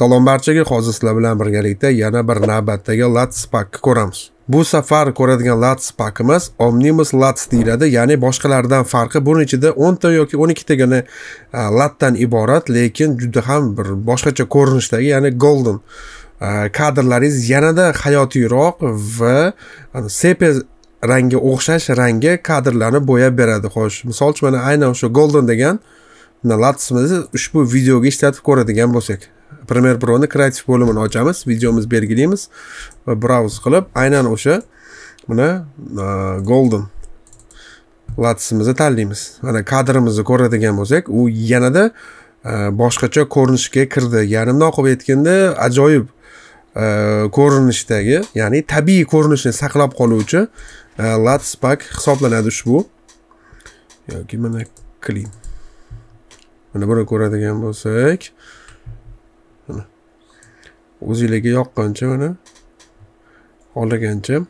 salom barchaga hozir sizlar bilan birgalikda yana bir navbatdagi lats pakni ko'ramiz bu safar ko'radigan lats pakimiz omnimus lats deyiladi ya'ni boshqalardan farqi buni ichida o'nta yoki o'n ikkitagina latdan iborat lekin juda ham bir boshqacha ko'rinishdagi ya'ni golden kadrlaringiz yanada hayotiyroq va sepe rangga o'xshash rangga kadrlarni bo'yab beradi xo'sh misol uchun mana aynan o'sha golden degan latsimizni ushbu videoga ishlatib ko'radigan bo'lsak premier proni kreativ bo'limini ochamiz videomiz belgilaymiz va brauz qilib aynan o'sha mana e, golden latsimizni tanlaymiz mana kadrimizni ko'radigan bo'lsak u yanada e, boshqacha ko'rinishga kirdi ya'ni bundoq qilib aytganda ajoyib e, ko'rinishdagi ya'ni tabiiy ko'rinishni saqlab qoluvchi lats pak hisoblanadi ushbu yoki mana clean mana buni ko'radigan bo'lsak o'zinglarga yoqqancha uni olagancha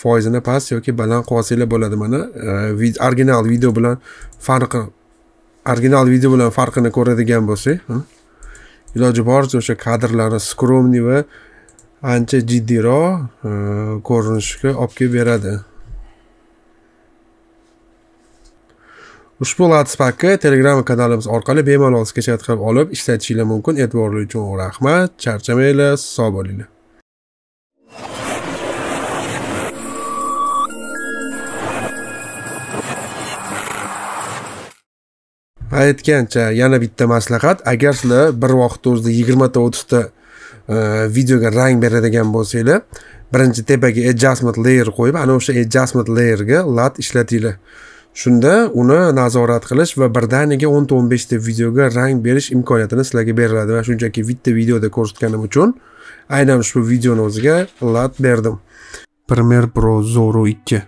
foizini past yoki baland qilib olsanglar bo'ladi mana e, original video bilan farqi original video bilan farqini ko'radigan bo'lsak iloji boricha o'sha kadrlarni скромный va ancha jiddiyroq e, ko'rinishga olib kelib beradi ushbu latspakka telegram kanalimiz orqali bemalol skachat qilib olib ishlatishingiz mumkin e'tiborli uchun rahmat charchamanglar sog' bo'linglar aytgancha yana bitta maslahat agar sizlar bir vaqtda o'zida yigirmata o'ttizta e, videoga rang beradigan bo'lsanglar birinchi tepaga adjustment layer qo'yib ana o'sha adjustment layerga lat ishlatinglar shunda uni nazorat qilish va birdaniga o'nta o'n beshta videoga rang berish imkoniyatini sizlarga beriladi va shunchaki bitta videoda ko'rsatganim uchun aynan ushbu videoni o'ziga lat berdim Premiere pro zoro 2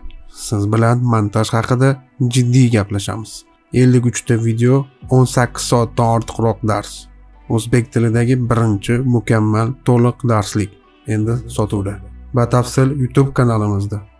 siz bilan montaj haqida jiddiy gaplashamiz 53 ta video 18 soatdan ortiqroq dars o'zbek tilidagi birinchi mukammal to'liq darslik endi sotuvda batafsil youtube kanalimizda